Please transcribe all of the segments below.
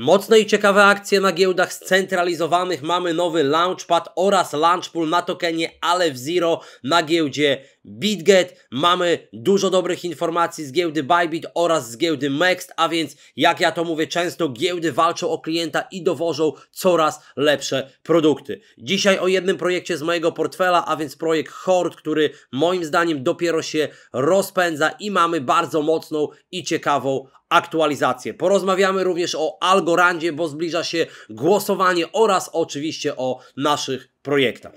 Mocne i ciekawe akcje na giełdach scentralizowanych. Mamy nowy Launchpad oraz Launchpool na tokenie Aleph Zero na giełdzie BitGet. Mamy dużo dobrych informacji z giełdy Bybit oraz z giełdy Mext, a więc jak ja to mówię często, giełdy walczą o klienta i dowożą coraz lepsze produkty. Dzisiaj o jednym projekcie z mojego portfela, a więc projekt Hord, który moim zdaniem dopiero się rozpędza i mamy bardzo mocną i ciekawą aktualizację. Porozmawiamy również o Algorandzie, bo zbliża się głosowanie oraz oczywiście o naszych projektach.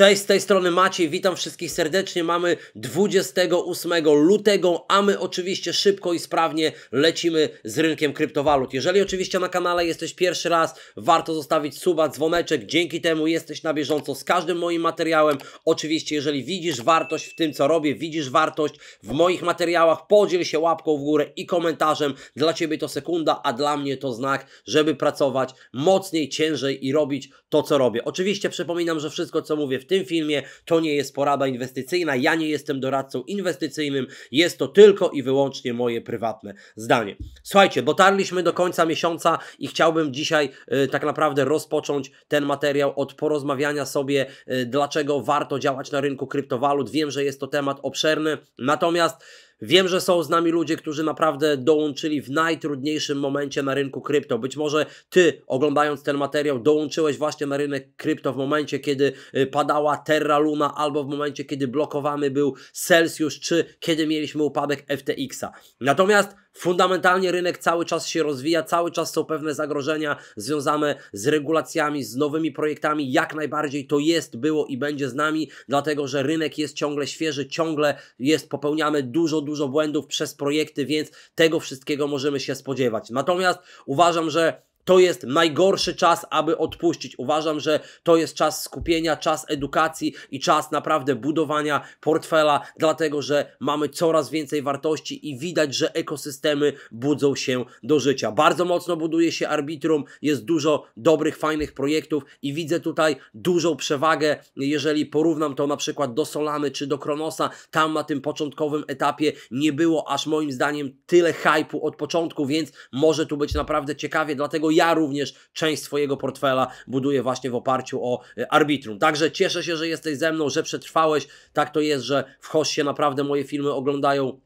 Cześć, z tej strony Maciej, witam wszystkich serdecznie. Mamy 28 lutego, a my oczywiście szybko i sprawnie lecimy z rynkiem kryptowalut. Jeżeli oczywiście na kanale jesteś pierwszy raz, warto zostawić suba, dzwoneczek, dzięki temu jesteś na bieżąco z każdym moim materiałem. Oczywiście, jeżeli widzisz wartość w tym, co robię, widzisz wartość w moich materiałach, podziel się łapką w górę i komentarzem. Dla Ciebie to sekunda, a dla mnie to znak, żeby pracować mocniej, ciężej i robić to, co robię. Oczywiście przypominam, że wszystko, co mówię w tym filmie. To nie jest porada inwestycyjna, ja nie jestem doradcą inwestycyjnym, jest to tylko i wyłącznie moje prywatne zdanie. Słuchajcie, dotarliśmy do końca miesiąca i chciałbym dzisiaj y, tak naprawdę rozpocząć ten materiał od porozmawiania sobie, y, dlaczego warto działać na rynku kryptowalut. Wiem, że jest to temat obszerny, natomiast Wiem, że są z nami ludzie, którzy naprawdę dołączyli w najtrudniejszym momencie na rynku krypto. Być może Ty, oglądając ten materiał, dołączyłeś właśnie na rynek krypto w momencie, kiedy y, padała Terra Luna albo w momencie, kiedy blokowany był Celsius, czy kiedy mieliśmy upadek FTX-a. Natomiast Fundamentalnie rynek cały czas się rozwija, cały czas są pewne zagrożenia związane z regulacjami, z nowymi projektami. Jak najbardziej to jest, było i będzie z nami, dlatego że rynek jest ciągle świeży, ciągle jest, popełniamy dużo, dużo błędów przez projekty, więc tego wszystkiego możemy się spodziewać. Natomiast uważam, że to jest najgorszy czas, aby odpuścić. Uważam, że to jest czas skupienia, czas edukacji i czas naprawdę budowania portfela, dlatego że mamy coraz więcej wartości i widać, że ekosystemy budzą się do życia. Bardzo mocno buduje się arbitrum, jest dużo dobrych, fajnych projektów i widzę tutaj dużą przewagę, jeżeli porównam to na przykład do Solany czy do Kronosa. Tam na tym początkowym etapie nie było aż moim zdaniem tyle hypu od początku, więc może tu być naprawdę ciekawie, dlatego ja również część swojego portfela buduję właśnie w oparciu o e, Arbitrum. Także cieszę się, że jesteś ze mną, że przetrwałeś. Tak to jest, że w się naprawdę moje filmy oglądają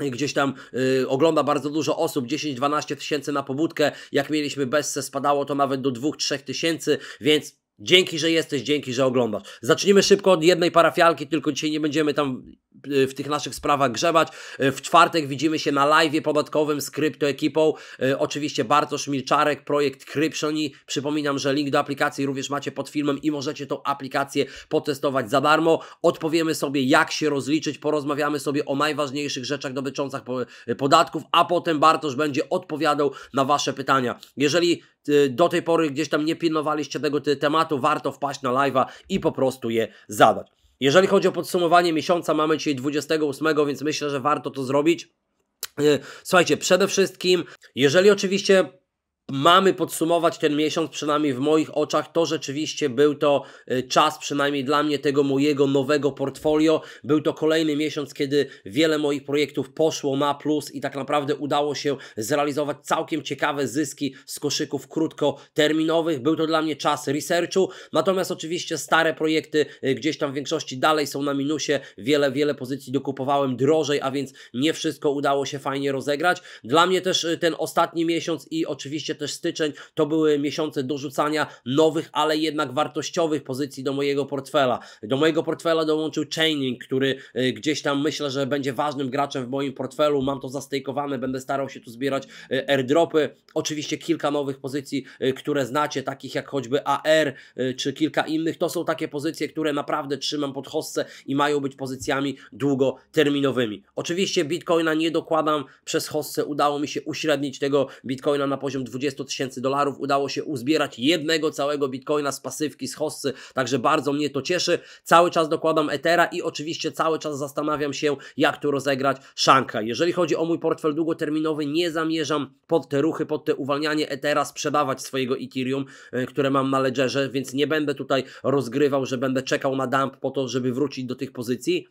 e, gdzieś tam y, ogląda bardzo dużo osób, 10-12 tysięcy na pobudkę, jak mieliśmy bezse spadało to nawet do 2-3 tysięcy, więc Dzięki, że jesteś, dzięki, że oglądasz. Zacznijmy szybko od jednej parafialki, tylko dzisiaj nie będziemy tam Y, w tych naszych sprawach grzebać. Y, w czwartek widzimy się na live podatkowym z kryptoekipą. Y, oczywiście Bartosz Milczarek, projekt Krypszoni. Przypominam, że link do aplikacji również macie pod filmem i możecie tą aplikację potestować za darmo. Odpowiemy sobie, jak się rozliczyć, porozmawiamy sobie o najważniejszych rzeczach dotyczących podatków, a potem Bartosz będzie odpowiadał na Wasze pytania. Jeżeli do tej pory gdzieś tam nie pilnowaliście tego tematu, warto wpaść na live'a i po prostu je zadać. Jeżeli chodzi o podsumowanie miesiąca, mamy dzisiaj 28, więc myślę, że warto to zrobić. Y, słuchajcie, przede wszystkim, jeżeli oczywiście mamy podsumować ten miesiąc, przynajmniej w moich oczach, to rzeczywiście był to y, czas, przynajmniej dla mnie, tego mojego nowego portfolio. Był to kolejny miesiąc, kiedy wiele moich projektów poszło na plus i tak naprawdę udało się zrealizować całkiem ciekawe zyski z koszyków krótkoterminowych. Był to dla mnie czas researchu, natomiast oczywiście stare projekty y, gdzieś tam w większości dalej są na minusie. Wiele, wiele pozycji dokupowałem drożej, a więc nie wszystko udało się fajnie rozegrać. Dla mnie też y, ten ostatni miesiąc i oczywiście oczywiście też styczeń to były miesiące dorzucania nowych, ale jednak wartościowych pozycji do mojego portfela. Do mojego portfela dołączył Chaining, który y, gdzieś tam myślę, że będzie ważnym graczem w moim portfelu. Mam to zastejkowane, będę starał się tu zbierać y, airdropy. Oczywiście kilka nowych pozycji, y, które znacie, takich jak choćby AR czy kilka innych. To są takie pozycje, które naprawdę trzymam pod hostce i mają być pozycjami długoterminowymi. Oczywiście Bitcoina nie dokładam przez hostce. udało mi się uśrednić tego Bitcoina na poziom 20 20 tysięcy dolarów udało się uzbierać jednego całego bitcoina z pasywki, z hossy, także bardzo mnie to cieszy. Cały czas dokładam Ethera i oczywiście cały czas zastanawiam się, jak tu rozegrać Shanka. Jeżeli chodzi o mój portfel długoterminowy, nie zamierzam pod te ruchy, pod te uwalnianie Ethera sprzedawać swojego Ethereum, e, które mam na Ledgerze, więc nie będę tutaj rozgrywał, że będę czekał na dump po to, żeby wrócić do tych pozycji.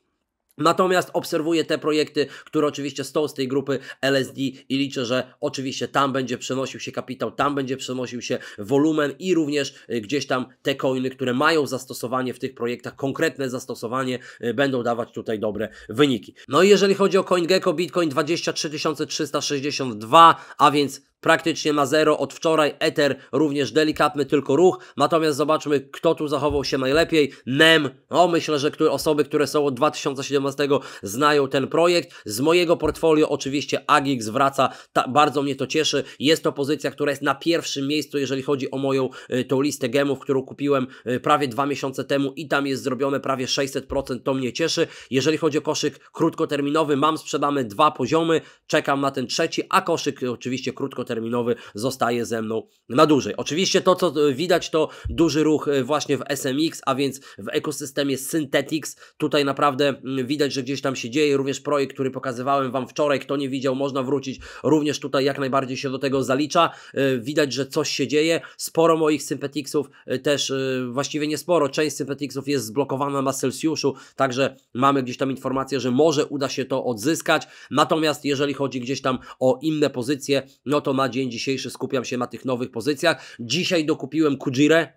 Natomiast obserwuję te projekty, które oczywiście są z tej grupy LSD i liczę, że oczywiście tam będzie przenosił się kapitał, tam będzie przenosił się wolumen i również y, gdzieś tam te coiny, które mają zastosowanie w tych projektach, konkretne zastosowanie, y, będą dawać tutaj dobre wyniki. No i jeżeli chodzi o CoinGecko, Bitcoin 23362, a więc praktycznie na zero. Od wczoraj Ether również delikatny tylko ruch. Natomiast zobaczmy, kto tu zachował się najlepiej. NEM, no myślę, że które, osoby, które są od 2017 znają ten projekt. Z mojego portfolio oczywiście Agix wraca, Ta, bardzo mnie to cieszy. Jest to pozycja, która jest na pierwszym miejscu, jeżeli chodzi o moją y, tą listę gemów, którą kupiłem y, prawie dwa miesiące temu i tam jest zrobione prawie 600%, to mnie cieszy. Jeżeli chodzi o koszyk krótkoterminowy, mam sprzedane dwa poziomy, czekam na ten trzeci, a koszyk oczywiście krótkoterminowy długoterminowy zostaje ze mną na dłużej. Oczywiście to, co e, widać, to duży ruch e, właśnie w SMX, a więc w ekosystemie Synthetix. Tutaj naprawdę mm, widać, że gdzieś tam się dzieje. Również projekt, który pokazywałem Wam wczoraj, kto nie widział, można wrócić. Również tutaj jak najbardziej się do tego zalicza. E, widać, że coś się dzieje. Sporo moich Synthetixów też, właściwie nie sporo, część Synthetixów jest zblokowana na Celsjuszu, także mamy gdzieś tam informację, że może uda się to odzyskać. Natomiast jeżeli chodzi gdzieś tam o inne pozycje, no to na na dzień dzisiejszy skupiam się na tych nowych pozycjach. Dzisiaj dokupiłem Kujire.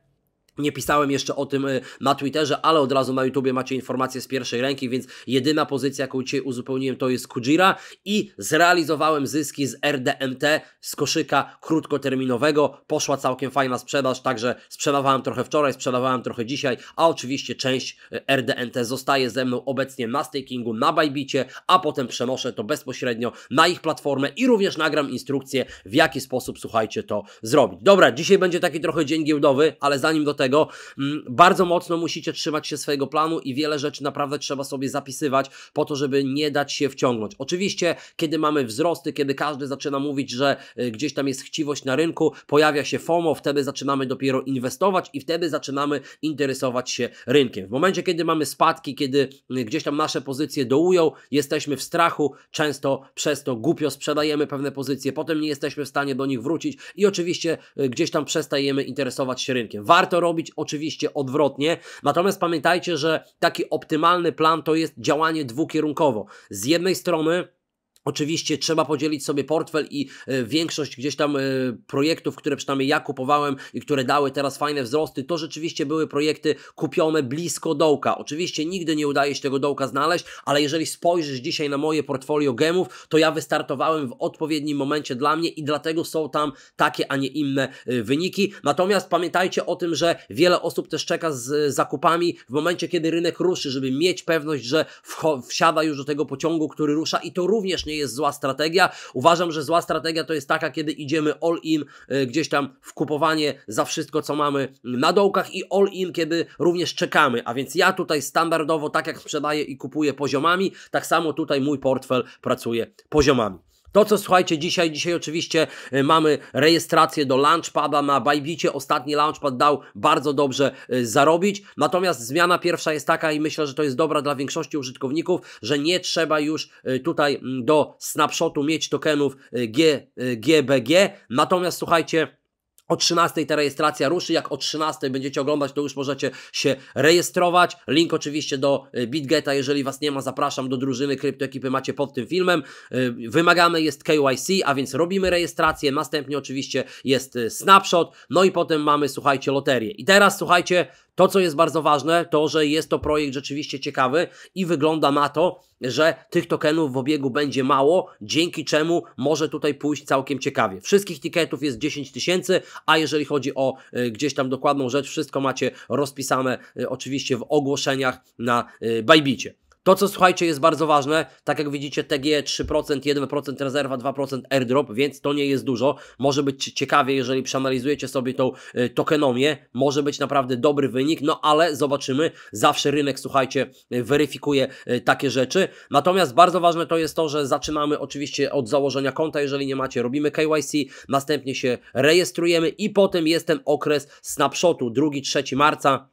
Nie pisałem jeszcze o tym y, na Twitterze, ale od razu na YouTubie macie informacje z pierwszej ręki, więc jedyna pozycja, jaką dzisiaj uzupełniłem, to jest Kujira i zrealizowałem zyski z RDMT z koszyka krótkoterminowego. Poszła całkiem fajna sprzedaż, także sprzedawałem trochę wczoraj, sprzedawałem trochę dzisiaj, a oczywiście część y, RDMT zostaje ze mną obecnie na stakingu, na Bajbicie, a potem przenoszę to bezpośrednio na ich platformę i również nagram instrukcję, w jaki sposób, słuchajcie, to zrobić. Dobra, dzisiaj będzie taki trochę dzień giełdowy, ale zanim do tego tego mm, bardzo mocno musicie trzymać się swojego planu i wiele rzeczy naprawdę trzeba sobie zapisywać po to, żeby nie dać się wciągnąć. Oczywiście, kiedy mamy wzrosty, kiedy każdy zaczyna mówić, że y, gdzieś tam jest chciwość na rynku, pojawia się FOMO, wtedy zaczynamy dopiero inwestować i wtedy zaczynamy interesować się rynkiem. W momencie, kiedy mamy spadki, kiedy y, gdzieś tam nasze pozycje dołują, jesteśmy w strachu, często przez to głupio sprzedajemy pewne pozycje, potem nie jesteśmy w stanie do nich wrócić i oczywiście y, gdzieś tam przestajemy interesować się rynkiem. Warto robić zrobić oczywiście odwrotnie. Natomiast pamiętajcie, że taki optymalny plan to jest działanie dwukierunkowo. Z jednej strony Oczywiście trzeba podzielić sobie portfel i e, większość gdzieś tam e, projektów, które przynajmniej ja kupowałem i które dały teraz fajne wzrosty, to rzeczywiście były projekty kupione blisko dołka. Oczywiście nigdy nie udaje się tego dołka znaleźć, ale jeżeli spojrzysz dzisiaj na moje portfolio gemów, to ja wystartowałem w odpowiednim momencie dla mnie i dlatego są tam takie, a nie inne e, wyniki. Natomiast pamiętajcie o tym, że wiele osób też czeka z zakupami w momencie, kiedy rynek ruszy, żeby mieć pewność, że wsiada już do tego pociągu, który rusza i to również nie jest zła strategia. Uważam, że zła strategia to jest taka, kiedy idziemy all in e, gdzieś tam w kupowanie za wszystko, co mamy na dołkach i all in, kiedy również czekamy. A więc ja tutaj standardowo, tak jak sprzedaję i kupuję poziomami, tak samo tutaj mój portfel pracuje poziomami. To, co słuchajcie dzisiaj, dzisiaj oczywiście y, mamy rejestrację do Launchpada na Bajbicie. Ostatni Launchpad dał bardzo dobrze y, zarobić. Natomiast zmiana pierwsza jest taka i myślę, że to jest dobra dla większości użytkowników, że nie trzeba już y, tutaj mm, do snapshotu mieć tokenów GBG. Natomiast słuchajcie, o 13 ta rejestracja ruszy. Jak o 13 będziecie oglądać, to już możecie się rejestrować. Link oczywiście do y, BitGeta. Jeżeli Was nie ma, zapraszam do drużyny kryptoekipy. Macie pod tym filmem. Y, Wymagane jest KYC, a więc robimy rejestrację. Następnie oczywiście jest y, snapshot. No i potem mamy, słuchajcie, loterię. I teraz, słuchajcie, to, co jest bardzo ważne, to, że jest to projekt rzeczywiście ciekawy i wygląda na to, że tych tokenów w obiegu będzie mało, dzięki czemu może tutaj pójść całkiem ciekawie. Wszystkich tiketów jest 10 tysięcy, a jeżeli chodzi o y, gdzieś tam dokładną rzecz, wszystko macie rozpisane y, oczywiście w ogłoszeniach na y, Bajbicie. To, co słuchajcie, jest bardzo ważne, tak jak widzicie, TG 3%, 1% rezerwa, 2% airdrop, więc to nie jest dużo. Może być ciekawie, jeżeli przeanalizujecie sobie tą y, tokenomię, może być naprawdę dobry wynik, no ale zobaczymy. Zawsze rynek, słuchajcie, y, weryfikuje y, takie rzeczy. Natomiast bardzo ważne to jest to, że zaczynamy oczywiście od założenia konta, jeżeli nie macie, robimy KYC, następnie się rejestrujemy i potem jest ten okres snapshotu, 2-3 marca.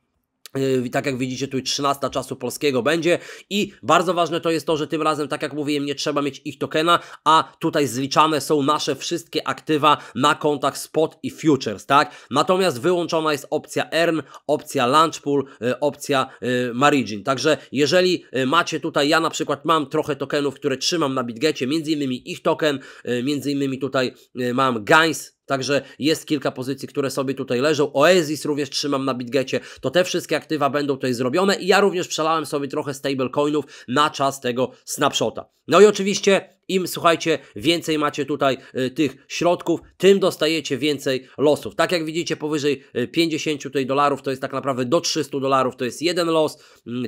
Yy, tak jak widzicie, tu 13 czasu polskiego będzie i bardzo ważne to jest to, że tym razem, tak jak mówiłem, nie trzeba mieć ich tokena, a tutaj zliczane są nasze wszystkie aktywa na kontach spot i futures, tak? Natomiast wyłączona jest opcja earn, opcja Launch Pool, yy, opcja yy, Margin. Także jeżeli macie tutaj, ja na przykład mam trochę tokenów, które trzymam na BitGecie, między innymi ich token, między innymi tutaj mam GAINS, Także jest kilka pozycji, które sobie tutaj leżą. Oasis również trzymam na Bitgecie. To te wszystkie aktywa będą tutaj zrobione i ja również przelałem sobie trochę stablecoinów na czas tego snapshota. No i oczywiście im słuchajcie, więcej macie tutaj y, tych środków, tym dostajecie więcej losów. Tak jak widzicie, powyżej 50 y, tutaj dolarów to jest tak naprawdę do 300 dolarów to jest jeden los,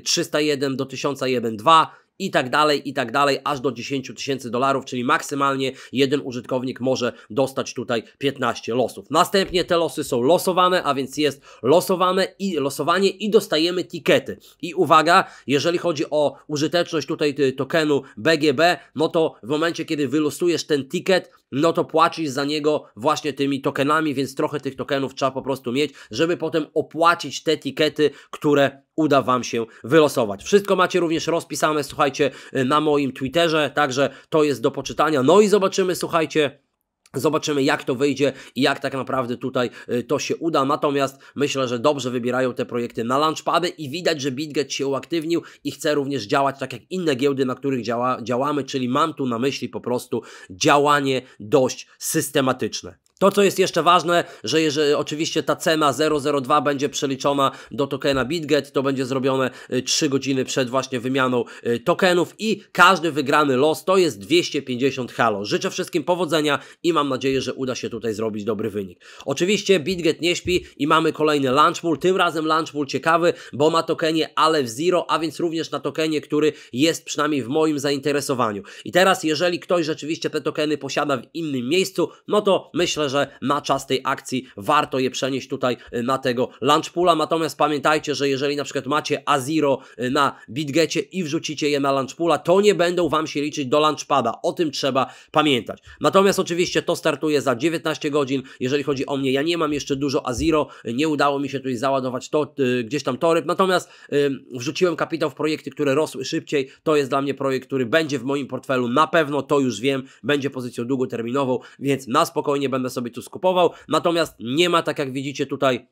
301 y, do 1001 2, i tak dalej, i tak dalej, aż do 10 tysięcy dolarów, czyli maksymalnie jeden użytkownik może dostać tutaj 15 losów. Następnie te losy są losowane, a więc jest losowane i losowanie i dostajemy tikety. I uwaga, jeżeli chodzi o użyteczność tutaj tokenu BGB, no to w momencie, kiedy wylosujesz ten ticket, no to płacisz za niego właśnie tymi tokenami, więc trochę tych tokenów trzeba po prostu mieć, żeby potem opłacić te tikety, które uda Wam się wylosować. Wszystko macie również rozpisane, słuchaj słuchajcie, y, na moim Twitterze, także to jest do poczytania. No i zobaczymy, słuchajcie, Zobaczymy, jak to wyjdzie i jak tak naprawdę tutaj y, to się uda. Natomiast myślę, że dobrze wybierają te projekty na launchpady i widać, że BitGet się uaktywnił i chce również działać tak jak inne giełdy, na których działa, działamy, czyli mam tu na myśli po prostu działanie dość systematyczne. To, co jest jeszcze ważne, że jeżeli oczywiście ta cena 002 będzie przeliczona do tokena BitGet, to będzie zrobione 3 y, godziny przed właśnie wymianą y, tokenów i każdy wygrany los to jest 250 halo. Życzę wszystkim powodzenia i mam nadzieję, że uda się tutaj zrobić dobry wynik. Oczywiście BitGet nie śpi i mamy kolejny launch pool, tym razem launch pool ciekawy, bo ma tokenie ale w Zero, a więc również na tokenie, który jest przynajmniej w moim zainteresowaniu. I teraz, jeżeli ktoś rzeczywiście te tokeny posiada w innym miejscu, no to myślę, że na czas tej akcji warto je przenieść tutaj y, na tego Lunchpula. Natomiast pamiętajcie, że jeżeli na przykład macie Aziro y, na BitGecie i wrzucicie je na Lunchpula, to nie będą Wam się liczyć do Lunchpada. O tym trzeba pamiętać. Natomiast oczywiście to startuje za 19 godzin. Jeżeli chodzi o mnie, ja nie mam jeszcze dużo Aziro, nie udało mi się tutaj załadować to, y, gdzieś tam toryb, natomiast y, wrzuciłem kapitał w projekty, które rosły szybciej. To jest dla mnie projekt, który będzie w moim portfelu na pewno, to już wiem, będzie pozycją długoterminową, więc na spokojnie będę sobie tu skupował, natomiast nie ma, tak jak widzicie tutaj,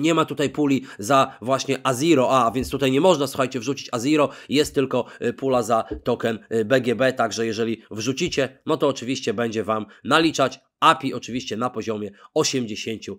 nie ma tutaj puli za właśnie Aziro, a więc tutaj nie można, słuchajcie, wrzucić Aziro, jest tylko y, pula za token BGB, y, także jeżeli wrzucicie, no to oczywiście będzie Wam naliczać API oczywiście na poziomie 80%.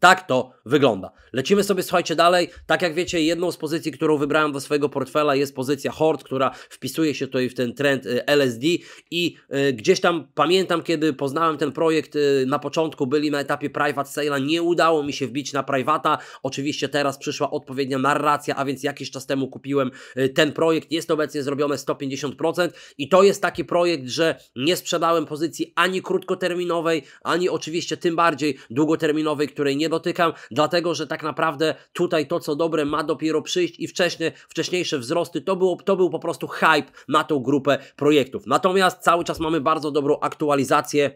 Tak to wygląda. Lecimy sobie, słuchajcie, dalej. Tak jak wiecie, jedną z pozycji, którą wybrałem do swojego portfela jest pozycja Hord, która wpisuje się tutaj w ten trend y, LSD i y, gdzieś tam pamiętam, kiedy poznałem ten projekt, y, na początku byli na etapie private sale'a, nie udało mi się wbić na private'a. Oczywiście teraz przyszła odpowiednia narracja, a więc jakiś czas temu kupiłem ten projekt. Jest obecnie zrobione 150% i to jest taki projekt, że nie sprzedałem pozycji ani krótkoterminowej, ani oczywiście tym bardziej długoterminowej, której nie dotykam, dlatego że tak naprawdę tutaj to, co dobre, ma dopiero przyjść i wcześniejsze wzrosty to, było, to był po prostu hype na tą grupę projektów. Natomiast cały czas mamy bardzo dobrą aktualizację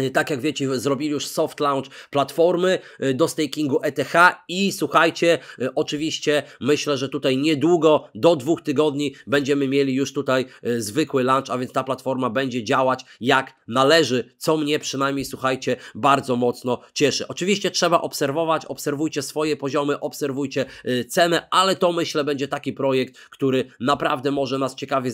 Y, tak jak wiecie, zrobili już soft launch platformy y, do stakingu ETH i słuchajcie, y, oczywiście myślę, że tutaj niedługo, do dwóch tygodni będziemy mieli już tutaj zwykły launch, a więc ta platforma będzie działać jak należy, co mnie przynajmniej, słuchajcie, bardzo mocno cieszy. Oczywiście trzeba obserwować, obserwujcie swoje poziomy, obserwujcie cenę, ale to myślę będzie taki projekt, który naprawdę może nas ciekawie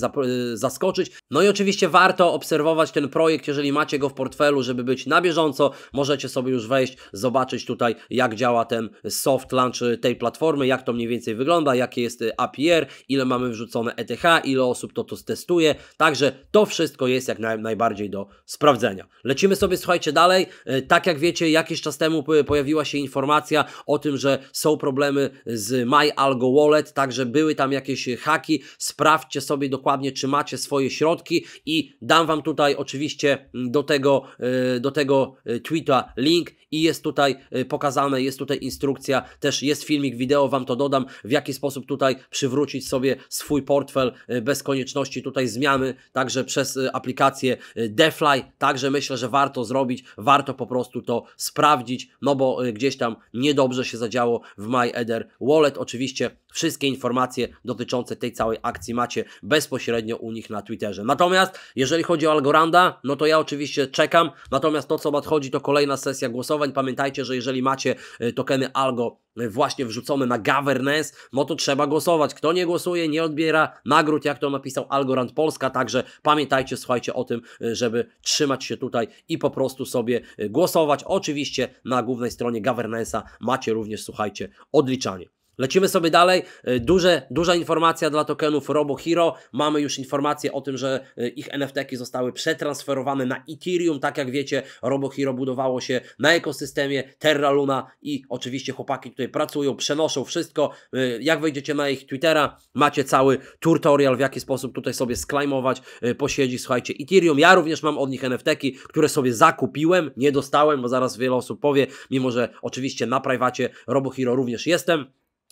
zaskoczyć. No i oczywiście warto obserwować ten projekt, jeżeli macie go w portfelu, żeby być na bieżąco, możecie sobie już wejść, zobaczyć tutaj, jak działa ten soft launch tej platformy, jak to mniej więcej wygląda, jakie jest APR, ile mamy wrzucone ETH, ile osób to, to testuje. Także to wszystko jest jak naj, najbardziej do sprawdzenia. Lecimy sobie, słuchajcie, dalej. E, tak jak wiecie, jakiś czas temu pojawiła się informacja o tym, że są problemy z MyAlgo Wallet, także były tam jakieś haki. Sprawdźcie sobie dokładnie, czy macie swoje środki i dam Wam tutaj oczywiście mm, do tego e, Y, do tego y, tweeta link i jest tutaj y, pokazane, jest tutaj instrukcja, też jest filmik wideo, Wam to dodam, w jaki sposób tutaj przywrócić sobie swój portfel bez konieczności tutaj zmiany, także przez aplikację DeFly, także myślę, że warto zrobić, warto po prostu to sprawdzić, no bo gdzieś tam niedobrze się zadziało w MyEther Wallet. Oczywiście wszystkie informacje dotyczące tej całej akcji macie bezpośrednio u nich na Twitterze. Natomiast jeżeli chodzi o Algoranda, no to ja oczywiście czekam Natomiast to, co nadchodzi, to kolejna sesja głosowań. Pamiętajcie, że jeżeli macie e, tokeny algo e, właśnie wrzucone na governance, no to trzeba głosować. Kto nie głosuje, nie odbiera nagród, jak to napisał Algorand Polska, także pamiętajcie, słuchajcie o tym, e, żeby trzymać się tutaj i po prostu sobie głosować. Oczywiście na głównej stronie governance'a macie również, słuchajcie, odliczanie. Lecimy sobie dalej. E, duże, duża informacja dla tokenów RoboHero. Mamy już informację o tym, że e, ich NFT-ki zostały przetransferowane na Ethereum. Tak jak wiecie, RoboHero budowało się na ekosystemie Terra Luna i oczywiście chłopaki tutaj pracują, przenoszą wszystko. E, jak wejdziecie na ich Twittera, macie cały tutorial, w jaki sposób tutaj sobie sklejmować, posiedzi, Słuchajcie, Ethereum. Ja również mam od nich NFT-ki, które sobie zakupiłem, nie dostałem, bo zaraz wiele osób powie, mimo że oczywiście na prywacie RoboHero również jestem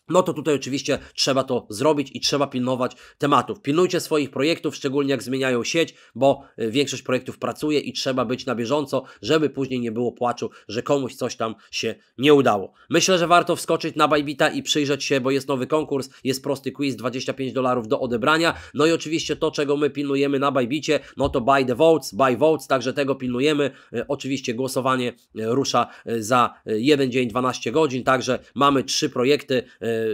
no to tutaj oczywiście trzeba to zrobić i trzeba pilnować tematów. Pilnujcie swoich projektów, szczególnie jak zmieniają sieć, bo y, większość projektów pracuje i trzeba być na bieżąco, żeby później nie było płaczu, że komuś coś tam się nie udało. Myślę, że warto wskoczyć na Bybita i przyjrzeć się, bo jest nowy konkurs, jest prosty quiz, 25 dolarów do odebrania. No i oczywiście to, czego my pilnujemy na Bybicie, no to buy the votes, buy votes, także tego pilnujemy. Y, oczywiście głosowanie y, rusza za jeden dzień, 12 godzin, także mamy trzy projekty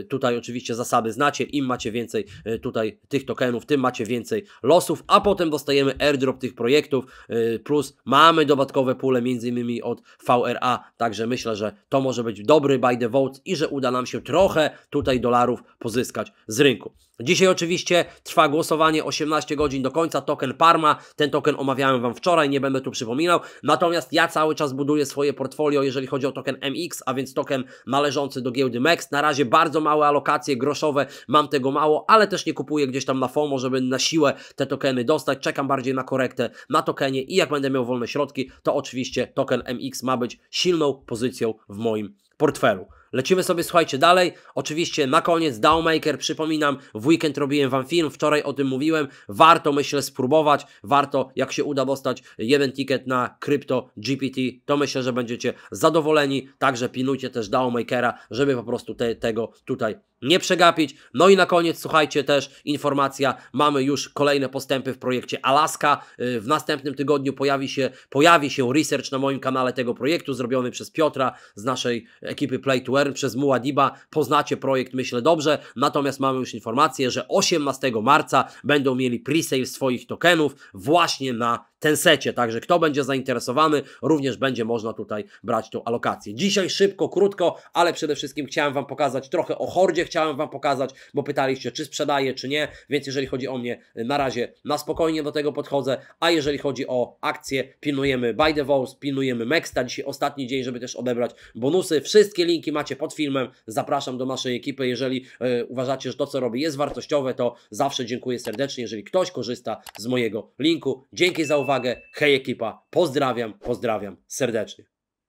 E, tutaj oczywiście zasady znacie, im macie więcej e, tutaj tych tokenów, tym macie więcej losów, a potem dostajemy airdrop tych projektów, e, plus mamy dodatkowe pule między innymi od VRA, także myślę, że to może być dobry buy the vote i że uda nam się trochę tutaj dolarów pozyskać z rynku. Dzisiaj oczywiście trwa głosowanie 18 godzin do końca, token Parma, ten token omawiałem Wam wczoraj, nie będę tu przypominał, natomiast ja cały czas buduję swoje portfolio, jeżeli chodzi o token MX, a więc token należący do giełdy MEX, na razie bardzo bardzo małe alokacje groszowe, mam tego mało, ale też nie kupuję gdzieś tam na FOMO, żeby na siłę te tokeny dostać, czekam bardziej na korektę na tokenie i jak będę miał wolne środki, to oczywiście token MX ma być silną pozycją w moim portfelu. Lecimy sobie, słuchajcie, dalej. Oczywiście na koniec Downmaker, przypominam, w weekend robiłem Wam film, wczoraj o tym mówiłem. Warto, myślę, spróbować. Warto, jak się uda dostać jeden ticket na krypto GPT, to myślę, że będziecie zadowoleni. Także pilnujcie też Downmakera, żeby po prostu te, tego tutaj nie przegapić. No i na koniec, słuchajcie, też informacja, mamy już kolejne postępy w projekcie Alaska. Y, w następnym tygodniu pojawi się, pojawi się research na moim kanale tego projektu, zrobiony przez Piotra z naszej ekipy Play to Earn przez Muadiba. Poznacie projekt, myślę, dobrze. Natomiast mamy już informację, że 18 marca będą mieli pre-sale swoich tokenów właśnie na ten secie, także kto będzie zainteresowany, również będzie można tutaj brać tą alokację. Dzisiaj szybko, krótko, ale przede wszystkim chciałem Wam pokazać trochę o Hordzie, chciałem Wam pokazać, bo pytaliście, czy sprzedaję, czy nie, więc jeżeli chodzi o mnie, y, na razie na spokojnie do tego podchodzę, a jeżeli chodzi o akcje, pilnujemy Buy the Walls, pilnujemy Mexta, dzisiaj ostatni dzień, żeby też odebrać bonusy. Wszystkie linki macie pod filmem, zapraszam do naszej ekipy, jeżeli yy, uważacie, że to, co robię jest wartościowe, to zawsze dziękuję serdecznie, jeżeli ktoś korzysta z mojego linku. Dzięki za uwagę uwagę. Hej ekipa, pozdrawiam, pozdrawiam serdecznie.